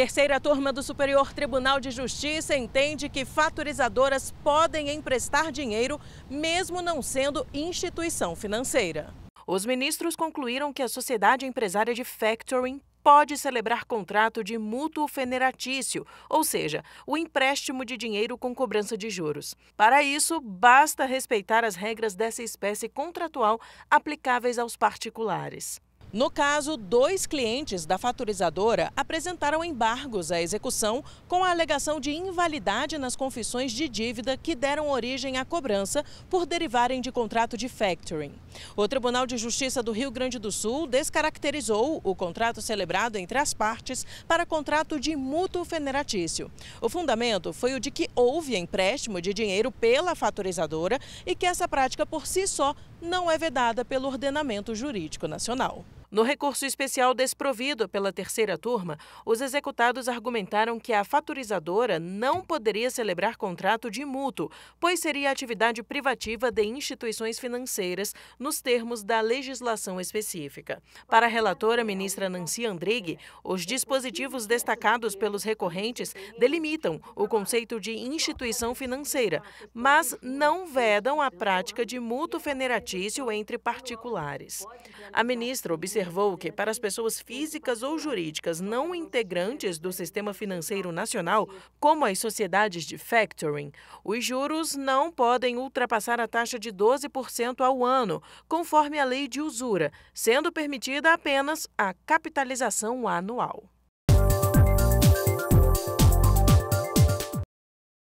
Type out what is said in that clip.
Terceira turma do Superior Tribunal de Justiça entende que faturizadoras podem emprestar dinheiro, mesmo não sendo instituição financeira. Os ministros concluíram que a sociedade empresária de factoring pode celebrar contrato de mútuo feneratício, ou seja, o empréstimo de dinheiro com cobrança de juros. Para isso, basta respeitar as regras dessa espécie contratual aplicáveis aos particulares. No caso, dois clientes da faturizadora apresentaram embargos à execução com a alegação de invalidade nas confissões de dívida que deram origem à cobrança por derivarem de contrato de factoring. O Tribunal de Justiça do Rio Grande do Sul descaracterizou o contrato celebrado entre as partes para contrato de mútuo feneratício. O fundamento foi o de que houve empréstimo de dinheiro pela faturizadora e que essa prática por si só não é vedada pelo ordenamento jurídico nacional. No recurso especial desprovido pela terceira turma, os executados argumentaram que a faturizadora não poderia celebrar contrato de mútuo, pois seria atividade privativa de instituições financeiras nos termos da legislação específica. Para a relatora ministra Nancy Andrighi, os dispositivos destacados pelos recorrentes delimitam o conceito de instituição financeira, mas não vedam a prática de mútuo feneratício entre particulares. A ministra observou observou que, para as pessoas físicas ou jurídicas não integrantes do sistema financeiro nacional, como as sociedades de factoring, os juros não podem ultrapassar a taxa de 12% ao ano, conforme a lei de usura, sendo permitida apenas a capitalização anual.